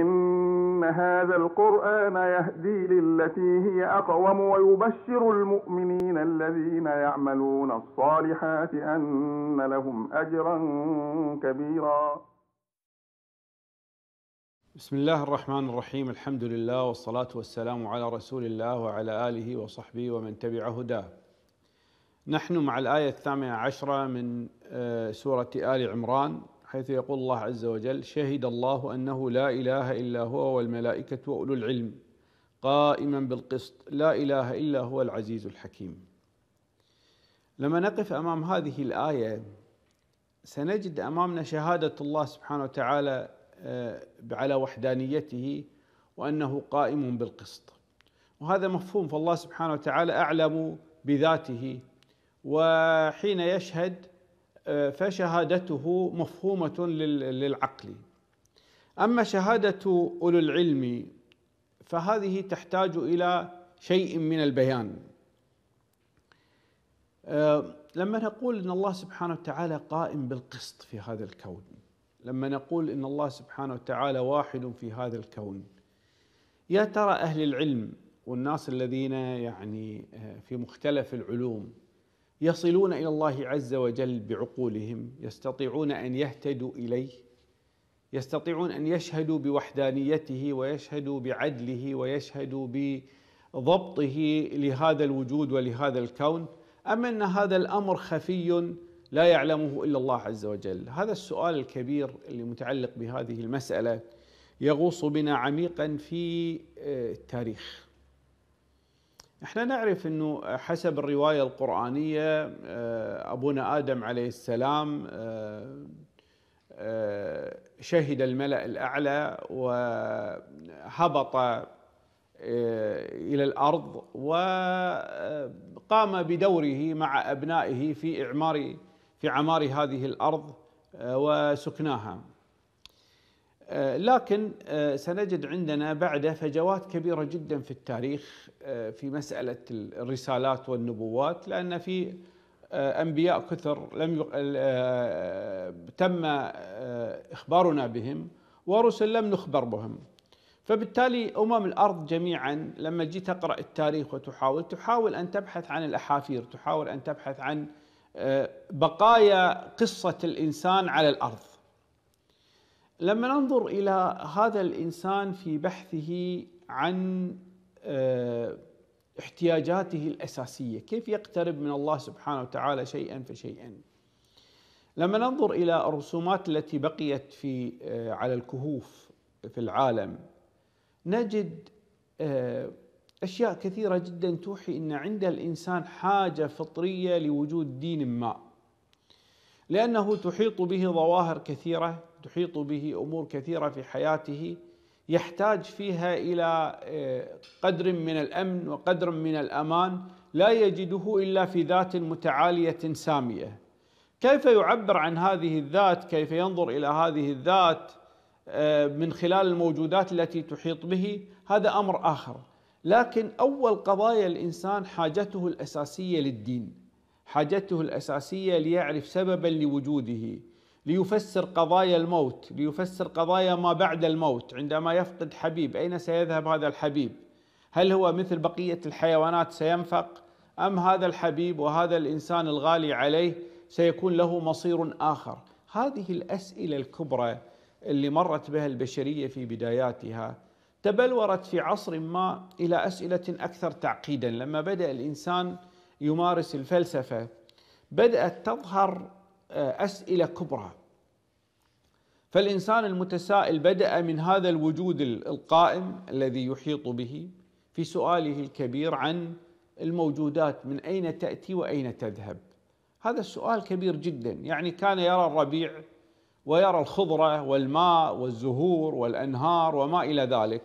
إن هذا القرآن يهدي للتي هي أقوم ويبشر المؤمنين الذين يعملون الصالحات أن لهم أجرا كبيرا بسم الله الرحمن الرحيم الحمد لله والصلاة والسلام على رسول الله وعلى آله وصحبه ومن تبع هداه نحن مع الآية الثامنة عشرة من آه، سورة آل عمران حيث يقول الله عز وجل شهد الله انه لا اله الا هو والملائكه واولو العلم قائما بالقسط لا اله الا هو العزيز الحكيم لما نقف امام هذه الايه سنجد امامنا شهاده الله سبحانه وتعالى آه، على وحدانيته وانه قائم بالقسط وهذا مفهوم فالله سبحانه وتعالى اعلم بذاته وحين يشهد آه، فشهادته مفهومة للعقل أما شهادة أولو العلم فهذه تحتاج إلى شيء من البيان آه، لما نقول ان الله سبحانه وتعالى قائم بالقسط في هذا الكون لما نقول ان الله سبحانه وتعالى واحد في هذا الكون يا ترى اهل العلم والناس الذين يعني آه، في مختلف العلوم يصلون الى الله عز وجل بعقولهم يستطيعون ان يهتدوا اليه يستطيعون ان يشهدوا بوحدانيته ويشهدوا بعدله ويشهدوا بضبطه لهذا الوجود ولهذا الكون ام ان هذا الامر خفي لا يعلمه الا الله عز وجل هذا السؤال الكبير المتعلق بهذه المساله يغوص بنا عميقا في آه، التاريخ احنا نعرف انه حسب الروايه القرانيه آه، ابونا ادم عليه السلام آه، آه، شهد الملا الاعلى وهبط الى الارض وقام بدوره مع ابنائه في اعمار في عمار هذه الارض وسكناها آه، لكن آه، سنجد عندنا بعده فجوات كبيرة جدا في التاريخ آه، في مسألة الرسالات والنبوات لأن في أنبياء كثر لم يق... تم إخبارنا بهم ورسل لم نخبر بهم فبالتالي أمم الأرض جميعا لما جيت تقرأ التاريخ وتحاول تحاول أن تبحث عن الأحافير تحاول أن تبحث عن بقايا قصة الإنسان على الأرض لما ننظر الى هذا الانسان في بحثه عن آه، احتياجاته الاساسيه، كيف يقترب من الله سبحانه وتعالى شيئا فشيئا. لما ننظر الى الرسومات التي بقيت في آه، على الكهوف في العالم نجد آه، اشياء كثيره جدا توحي ان عند الانسان حاجه فطريه لوجود دين ما. لانه تحيط به ظواهر كثيره تحيط به امور كثيره في حياته يحتاج فيها الى آه، قدر من الامن وقدر من الامان لا يجده الا في ذات متعاليه ساميه كيف يعبر عن هذه الذات كيف ينظر الى هذه الذات آه، من خلال الموجودات التي تحيط به هذا امر اخر لكن اول قضايا الانسان حاجته الاساسيه للدين حاجته الاساسيه ليعرف سببا لوجوده ليفسر قضايا الموت ليفسر قضايا ما بعد الموت عندما يفقد حبيب أين سيذهب هذا الحبيب هل هو مثل بقية الحيوانات سينفق أم هذا الحبيب وهذا الإنسان الغالي عليه سيكون له مصير آخر هذه الأسئلة الكبرى اللي مرت بها البشرية في بداياتها تبلورت في عصر ما إلى أسئلة أكثر تعقيدا لما بدأ الإنسان يمارس الفلسفة بدأت تظهر آه، اسئله كبرى فالانسان المتسائل بدا من هذا الوجود القائم الذي يحيط به في سؤاله الكبير عن الموجودات من اين تاتي واين تذهب هذا السؤال كبير جدا يعني كان يرى الربيع ويرى الخضره والماء والزهور والانهار وما الى ذلك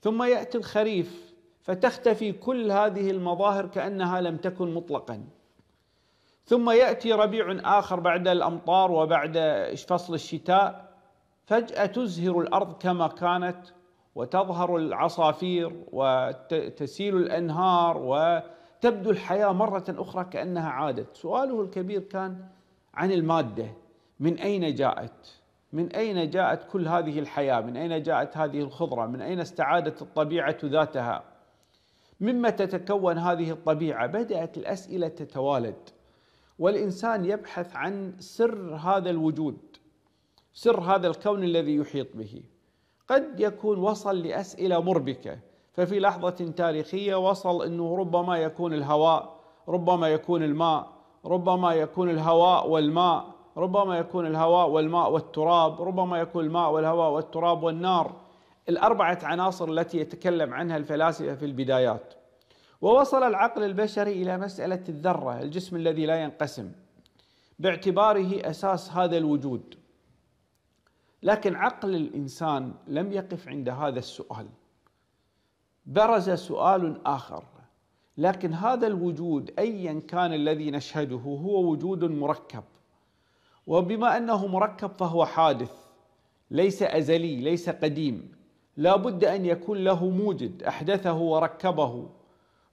ثم ياتي الخريف فتختفي كل هذه المظاهر كانها لم تكن مطلقا ثم ياتي ربيع اخر بعد الامطار وبعد فصل الشتاء فجاه تزهر الارض كما كانت وتظهر العصافير وتسيل الانهار وتبدو الحياه مره اخرى كانها عادت سؤاله الكبير كان عن الماده من اين جاءت من اين جاءت كل هذه الحياه من اين جاءت هذه الخضره من اين استعادت الطبيعه ذاتها مما تتكون هذه الطبيعه بدات الاسئله تتوالد والانسان يبحث عن سر هذا الوجود سر هذا الكون الذي يحيط به قد يكون وصل لاسئله مربكه ففي لحظه تاريخيه وصل انه ربما يكون الهواء ربما يكون الماء ربما يكون الهواء والماء ربما يكون الهواء والماء والتراب ربما يكون الماء والهواء والتراب والنار الاربعه عناصر التي يتكلم عنها الفلاسفه في البدايات ووصل العقل البشري إلى مسألة الذرة الجسم الذي لا ينقسم باعتباره أساس هذا الوجود لكن عقل الإنسان لم يقف عند هذا السؤال برز سؤال آخر لكن هذا الوجود أيا كان الذي نشهده هو وجود مركب وبما أنه مركب فهو حادث ليس أزلي ليس قديم لا بد أن يكون له موجد أحدثه وركبه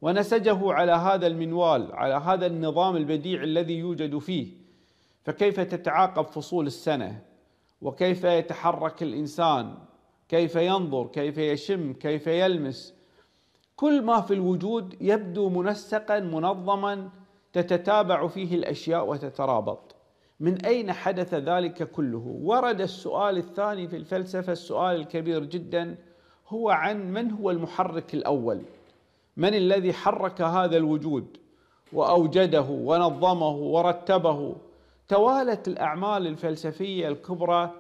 ونسجه على هذا المنوال على هذا النظام البديع الذي يوجد فيه فكيف تتعاقب فصول السنه وكيف يتحرك الانسان كيف ينظر كيف يشم كيف يلمس كل ما في الوجود يبدو منسقا منظما تتتابع فيه الاشياء وتترابط من اين حدث ذلك كله ورد السؤال الثاني في الفلسفه السؤال الكبير جدا هو عن من هو المحرك الاول من الذي حرك هذا الوجود واوجده ونظمه ورتبه توالت الاعمال الفلسفيه الكبرى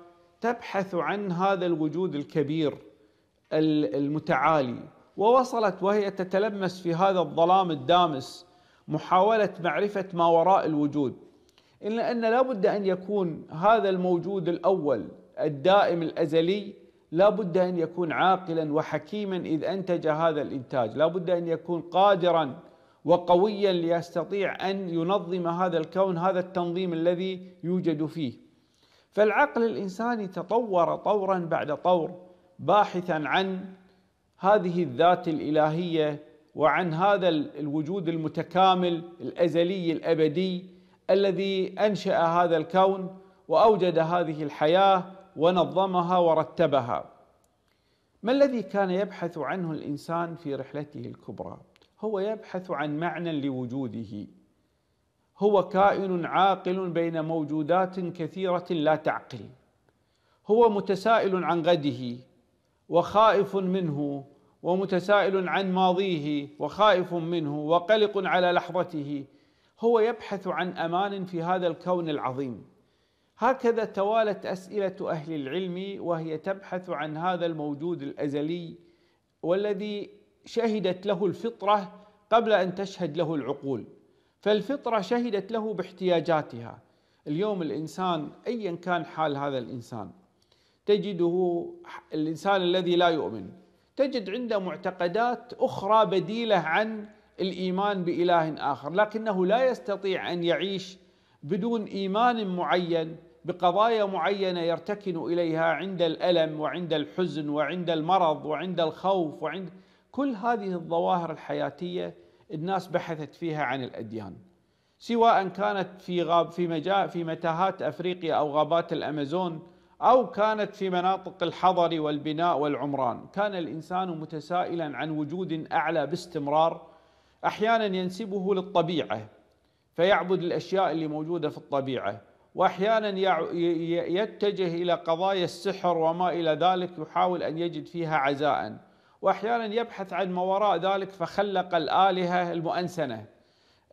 تبحث عن هذا الوجود الكبير المتعالي ووصلت وهي تتلمس في هذا الظلام الدامس محاوله معرفه ما وراء الوجود الا ان لابد ان يكون هذا الموجود الاول الدائم الازلي لا بد أن يكون عاقلا وحكيما إذ أنتج هذا الإنتاج لا بد أن يكون قادرا وقويا ليستطيع أن ينظم هذا الكون هذا التنظيم الذي يوجد فيه فالعقل الإنساني تطور طورا بعد طور باحثا عن هذه الذات الإلهية وعن هذا الوجود المتكامل الأزلي الأبدي الذي أنشأ هذا الكون وأوجد هذه الحياة ونظمها ورتبها ما الذي كان يبحث عنه الانسان في رحلته الكبرى هو يبحث عن معنى لوجوده هو كائن عاقل بين موجودات كثيره لا تعقل هو متسائل عن غده وخائف منه ومتسائل عن ماضيه وخائف منه وقلق على لحظته هو يبحث عن امان في هذا الكون العظيم هكذا توالت اسئله اهل العلم وهي تبحث عن هذا الموجود الازلي والذي شهدت له الفطره قبل ان تشهد له العقول فالفطره شهدت له باحتياجاتها اليوم الانسان ايا كان حال هذا الانسان تجده الانسان الذي لا يؤمن تجد عنده معتقدات اخرى بديله عن الايمان باله اخر لكنه لا يستطيع ان يعيش بدون ايمان معين بقضايا معينه يرتكن اليها عند الالم وعند الحزن وعند المرض وعند الخوف وعند كل هذه الظواهر الحياتيه الناس بحثت فيها عن الاديان سواء كانت في غاب في مجا في متاهات افريقيا او غابات الامازون او كانت في مناطق الحضر والبناء والعمران، كان الانسان متسائلا عن وجود اعلى باستمرار احيانا ينسبه للطبيعه فيعبد الاشياء اللي موجوده في الطبيعه واحيانا يتجه الى قضايا السحر وما الى ذلك يحاول ان يجد فيها عزاء واحيانا يبحث عن ما وراء ذلك فخلق الالهه المؤنسنه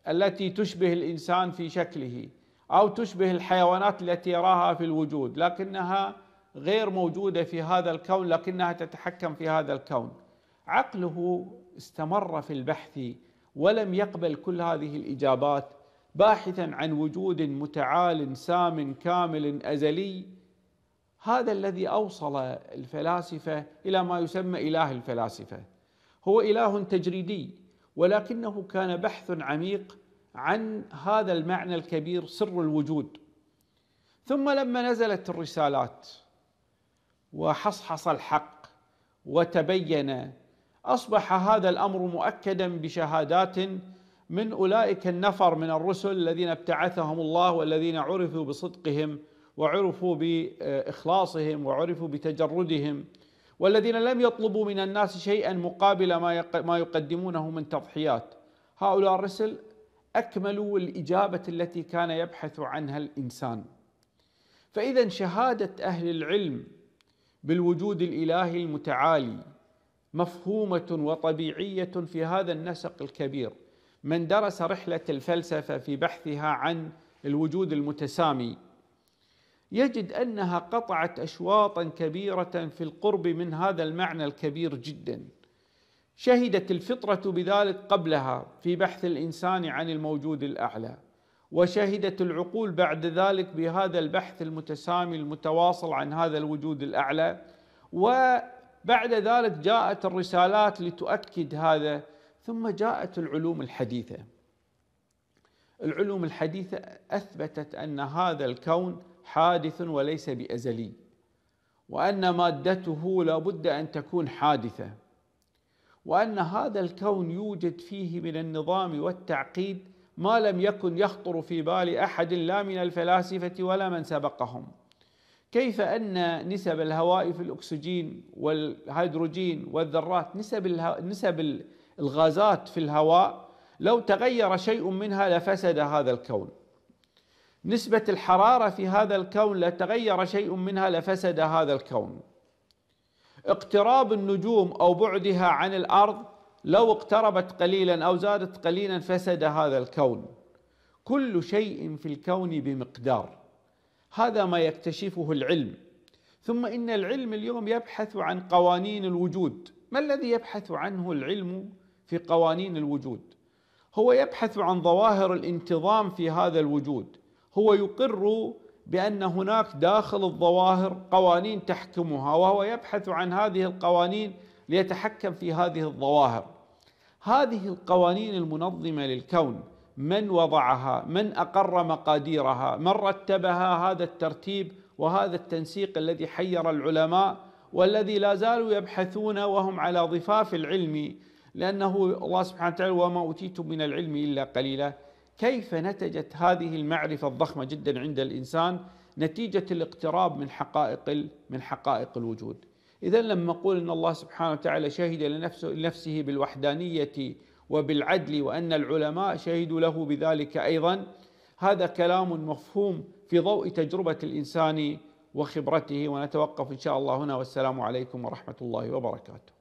التي تشبه الانسان في شكله او تشبه الحيوانات التي يراها في الوجود لكنها غير موجوده في هذا الكون لكنها تتحكم في هذا الكون عقله استمر في البحث ولم يقبل كل هذه الاجابات باحثا عن وجود متعال سام كامل ازلي هذا الذي اوصل الفلاسفه الى ما يسمى اله الفلاسفه هو اله تجريدي ولكنه كان بحث عميق عن هذا المعنى الكبير سر الوجود ثم لما نزلت الرسالات وحصحص الحق وتبين اصبح هذا الامر مؤكدا بشهادات من اولئك النفر من الرسل الذين ابتعثهم الله والذين عرفوا بصدقهم وعرفوا باخلاصهم وعرفوا بتجردهم والذين لم يطلبوا من الناس شيئا مقابل ما ما يقدمونه من تضحيات هؤلاء الرسل اكملوا الاجابه التي كان يبحث عنها الانسان فاذا شهاده اهل العلم بالوجود الالهي المتعالي مفهومه وطبيعيه في هذا النسق الكبير من درس رحلة الفلسفة في بحثها عن الوجود المتسامي يجد أنها قطعت أشواطا كبيرة في القرب من هذا المعنى الكبير جدا شهدت الفطرة بذلك قبلها في بحث الإنسان عن الموجود الأعلى وشهدت العقول بعد ذلك بهذا البحث المتسامي المتواصل عن هذا الوجود الأعلى وبعد ذلك جاءت الرسالات لتؤكد هذا ثم جاءت العلوم الحديثه العلوم الحديثه اثبتت ان هذا الكون حادث وليس بازلي وان مادته لابد ان تكون حادثه وان هذا الكون يوجد فيه من النظام والتعقيد ما لم يكن يخطر في بال احد لا من الفلاسفه ولا من سبقهم كيف ان نسب الهواء في الاكسجين والهيدروجين والذرات نسب نسب الغازات في الهواء لو تغير شيء منها لفسد هذا الكون نسبة الحرارة في هذا الكون تغير شيء منها لفسد هذا الكون اقتراب النجوم أو بعدها عن الأرض لو اقتربت قليلا أو زادت قليلا فسد هذا الكون كل شيء في الكون بمقدار هذا ما يكتشفه العلم ثم إن العلم اليوم يبحث عن قوانين الوجود ما الذي يبحث عنه العلم في قوانين الوجود هو يبحث عن ظواهر الانتظام في هذا الوجود هو يقر بان هناك داخل الظواهر قوانين تحكمها وهو يبحث عن هذه القوانين ليتحكم في هذه الظواهر هذه القوانين المنظمه للكون من وضعها من اقر مقاديرها من رتبها هذا الترتيب وهذا التنسيق الذي حير العلماء والذي لا زالوا يبحثون وهم على ضفاف العلم لأنه الله سبحانه وتعالى وما أوتيتم من العلم إلا قليلا كيف نتجت هذه المعرفة الضخمة جدا عند الإنسان نتيجة الاقتراب من حقائق من حقائق الوجود إذا لما أقول أن الله سبحانه وتعالى شهد لنفسه, لنفسه بالوحدانية وبالعدل وأن العلماء شهدوا له بذلك أيضا هذا كلام مفهوم في ضوء تجربة الإنسان وخبرته ونتوقف إن شاء الله هنا والسلام عليكم ورحمة الله وبركاته